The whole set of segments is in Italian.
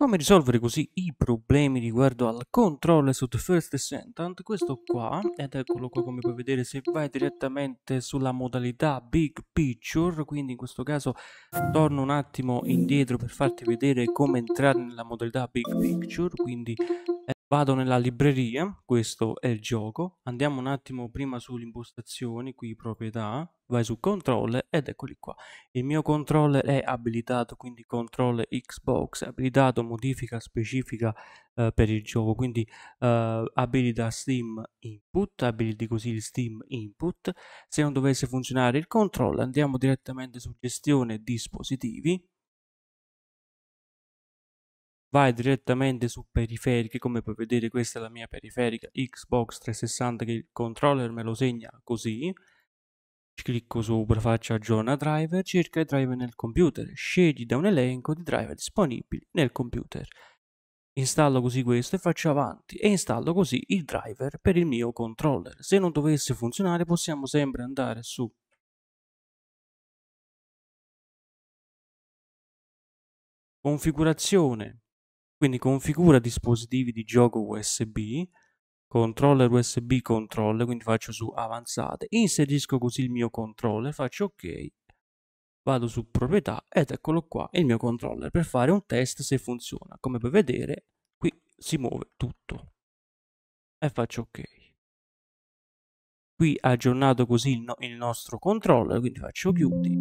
Come risolvere così i problemi riguardo al controller su The First Sentence? Questo qua, ed eccolo qua come puoi vedere se vai direttamente sulla modalità Big Picture, quindi in questo caso torno un attimo indietro per farti vedere come entrare nella modalità Big Picture, quindi Vado nella libreria, questo è il gioco, andiamo un attimo prima sulle impostazioni, qui proprietà, vai su controller ed eccoli qua. Il mio controller è abilitato, quindi controller Xbox, abilitato modifica specifica eh, per il gioco, quindi eh, abilita Steam Input, abiliti così il Steam Input. Se non dovesse funzionare il controller andiamo direttamente su gestione dispositivi, vai direttamente su periferiche come puoi vedere questa è la mia periferica Xbox 360 che il controller me lo segna così clicco sopra faccio aggiorna driver cerca i driver nel computer scegli da un elenco di driver disponibili nel computer installo così questo e faccio avanti e installo così il driver per il mio controller se non dovesse funzionare possiamo sempre andare su configurazione quindi configura dispositivi di gioco USB, controller USB controller, quindi faccio su avanzate, inserisco così il mio controller, faccio ok, vado su proprietà ed eccolo qua il mio controller per fare un test se funziona. Come puoi vedere qui si muove tutto e faccio ok. Qui aggiornato così il, no il nostro controller, quindi faccio chiudi.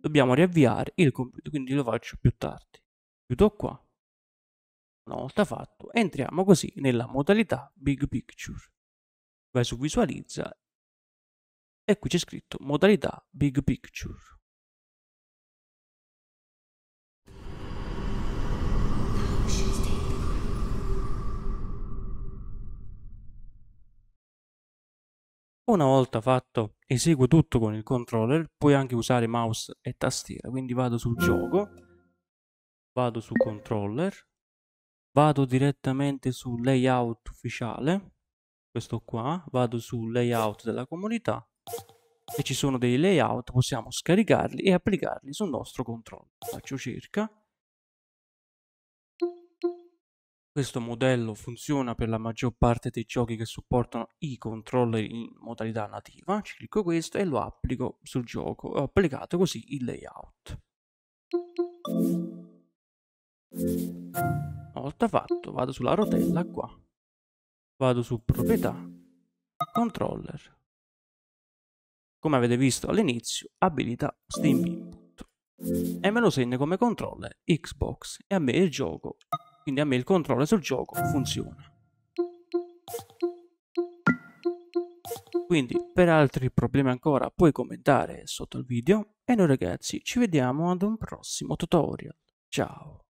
Dobbiamo riavviare il computer, quindi lo faccio più tardi. Chiudo qua una volta fatto, entriamo così nella modalità Big Picture. Vai su Visualizza e qui c'è scritto modalità Big Picture. Una volta fatto, eseguo tutto con il controller, puoi anche usare mouse e tastiera, quindi vado sul gioco, vado su controller, vado direttamente su layout ufficiale questo qua vado su layout della comunità e ci sono dei layout possiamo scaricarli e applicarli sul nostro controllo faccio circa questo modello funziona per la maggior parte dei giochi che supportano i controller in modalità nativa clicco questo e lo applico sul gioco ho applicato così il layout volta fatto vado sulla rotella qua, vado su proprietà, controller. Come avete visto all'inizio abilita Steam Input e me lo segna come controller Xbox e a me il gioco, quindi a me il controller sul gioco funziona. Quindi per altri problemi ancora puoi commentare sotto il video e noi ragazzi ci vediamo ad un prossimo tutorial. Ciao!